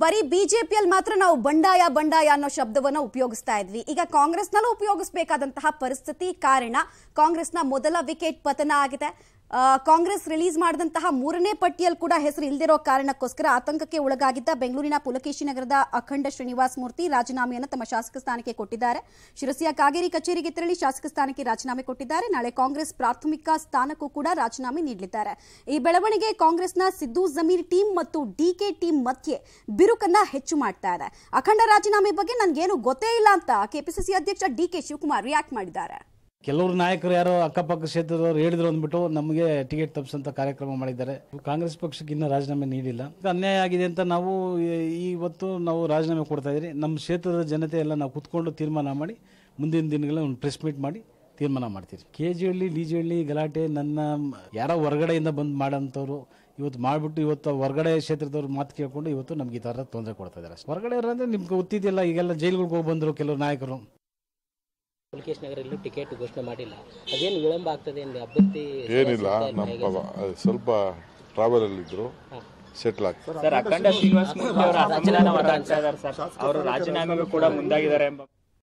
ಬರೀ ಬಿಜೆಪಿಯಲ್ಲಿ ಮಾತ್ರ ನಾವು ಬಂಡಾಯ ಬಂಡಾಯ ಅನ್ನೋ ಶಬ್ದವನ್ನ ಉಪಯೋಗಿಸ್ತಾ ಇದ್ವಿ ಈಗ ಕಾಂಗ್ರೆಸ್ನಲ್ಲೂ ಉಪಯೋಗಿಸ್ಬೇಕಾದಂತಹ ಪರಿಸ್ಥಿತಿ ಕಾರಣ ಕಾಂಗ್ರೆಸ್ನ ಮೊದಲ ವಿಕೆಟ್ ಪತನ ಆಗಿದೆ ಕಾಂಗ್ರೆಸ್ ರಿಲೀಸ್ ಮಾಡಿದಂತಹ ಮೂರನೇ ಪಟ್ಟಿಯಲ್ಲಿ ಕೂಡ ಹೆಸರು ಇಲ್ಲದಿರೋ ಕಾರಣಕ್ಕೋಸ್ಕರ ಆತಂಕಕ್ಕೆ ಒಳಗಾಗಿದ್ದ ಬೆಂಗಳೂರಿನ ಪುಲಕೇಶಿ ನಗರದ ಅಖಂಡ ಶ್ರೀನಿವಾಸ್ ಮೂರ್ತಿ ರಾಜೀನಾಮೆಯನ್ನು ತಮ್ಮ ಶಾಸಕ ಸ್ಥಾನಕ್ಕೆ ಕೊಟ್ಟಿದ್ದಾರೆ ಶಿರಸಿಯ ಕಾಗೇರಿ ಕಚೇರಿಗೆ ತೆರಳಿ ಶಾಸಕ ಸ್ಥಾನಕ್ಕೆ ರಾಜೀನಾಮೆ ಕೊಟ್ಟಿದ್ದಾರೆ ನಾಳೆ ಕಾಂಗ್ರೆಸ್ ಪ್ರಾಥಮಿಕ ಸ್ಥಾನಕ್ಕೂ ಕೂಡ ರಾಜೀನಾಮೆ ನೀಡಲಿದ್ದಾರೆ ಈ ಬೆಳವಣಿಗೆ ಕಾಂಗ್ರೆಸ್ನ ಸಿದ್ದು ಜಮೀರ್ ಟೀಮ್ ಮತ್ತು ಡಿಕೆ ಟೀಮ್ ಮಧ್ಯೆ ಬಿರುಕನ್ನ ಹೆಚ್ಚು ಮಾಡ್ತಾ ಇದೆ ಅಖಂಡ ರಾಜೀನಾಮೆ ಬಗ್ಗೆ ನನಗೇನು ಗೊತ್ತೇ ಇಲ್ಲ ಅಂತ ಕೆಪಿಸಿಸಿ ಅಧ್ಯಕ್ಷ ಡಿಕೆ ಶಿವಕುಮಾರ್ ರಿಯಾಕ್ಟ್ ಮಾಡಿದ್ದಾರೆ ಕೆಲವರು ನಾಯಕರು ಯಾರೋ ಅಕ್ಕಪಕ್ಕ ಕ್ಷೇತ್ರದವರು ಹೇಳಿದ್ರು ಅಂದ್ಬಿಟ್ಟು ನಮಗೆ ಟಿಕೆಟ್ ತಪ್ಪಿಸಂತ ಕಾರ್ಯಕ್ರಮ ಮಾಡಿದ್ದಾರೆ ಕಾಂಗ್ರೆಸ್ ಪಕ್ಷಕ್ಕೆ ಇನ್ನೂ ರಾಜೀನಾಮೆ ನೀಡಿಲ್ಲ ಅನ್ಯಾಯ ಆಗಿದೆ ಅಂತ ನಾವು ಇವತ್ತು ನಾವು ರಾಜೀನಾಮೆ ಕೊಡ್ತಾ ಇದ್ದೀರಿ ನಮ್ಮ ಕ್ಷೇತ್ರದ ಜನತೆ ಎಲ್ಲ ನಾವು ಕುತ್ಕೊಂಡು ತೀರ್ಮಾನ ಮಾಡಿ ಮುಂದಿನ ದಿನಗಳ ಒಂದು ಪ್ರೆಸ್ ಮೀಟ್ ಮಾಡಿ ತೀರ್ಮಾನ ಮಾಡ್ತೀರಿ K G Halli D J Halli ಗಲಾಟೆ ನನ್ನ ಯಾರೋ ಹೊರಗಡೆಯಿಂದ ಬಂದು ಮಾಡೋಂಥವ್ರು ಇವತ್ತು ಮಾಡಿಬಿಟ್ಟು ಇವತ್ತು ಹೊರಗಡೆ ಕ್ಷೇತ್ರದವ್ರು ಮಾತು ಕೇಳ್ಕೊಂಡು ಇವತ್ತು ನಮ್ಗೆ ಈ ಥರ ತೊಂದರೆ ಕೊಡ್ತಾ ಇದ್ದಾರೆ ಹೊರಗಡೆ ಅಂದರೆ ನಿಮ್ಗೆ ಗೊತ್ತಿದ್ದಿಲ್ಲ ಈಗೆಲ್ಲ ಜೈಲ್ಗಳಿಗೆ ಹೋಗಿ ಬಂದರು ಕೆಲವು ನಾಯಕರು ನಗರ ನಗರಲ್ಲಿ ಟಿಕೆಟ್ ಘೋಷಣೆ ಮಾಡಿಲ್ಲ ಅದೇನು ವಿಳಂಬ ಆಗ್ತದೆ ಅಭ್ಯರ್ಥಿ ಏನಿಲ್ಲ ನಮ್ಮ ಸ್ವಲ್ಪ ಟ್ರಾವೆಲ್ ಅಲ್ಲಿ ಇದ್ರು ಸೆಟ್ಲ್ ಆಗ್ತದೆ ಅಖಂಡ ಶ್ರೀನಿವಾಸ್ ಅವರು ರಾಜೀನಾಮೆ ಕೂಡ ಮುಂದಾಗಿದ್ದಾರೆ ಎಂಬ